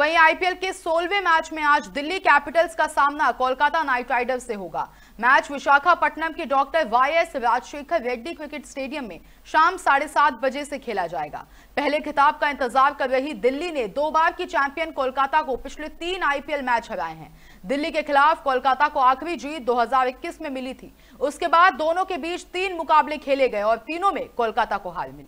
वहीं आईपीएल के सोलवे मैच में आज दिल्ली कैपिटल्स का सामना कोलकाता नाइट राइडर्स से होगा मैच विशाखापट्टनम के doctor Y S Rajashekhar Reddy cricket stadium में शाम साढ़े सात बजे से खेला जाएगा पहले खिताब का इंतजार कर रही दिल्ली ने दो बार की चैंपियन कोलकाता को पिछले तीन आईपीएल मैच हराए हैं दिल्ली के खिलाफ कोलकाता को आखिरी जीत 2021 में मिली थी उसके बाद दोनों के बीच तीन मुकाबले खेले गए और तीनों में कोलकाता को हार मिली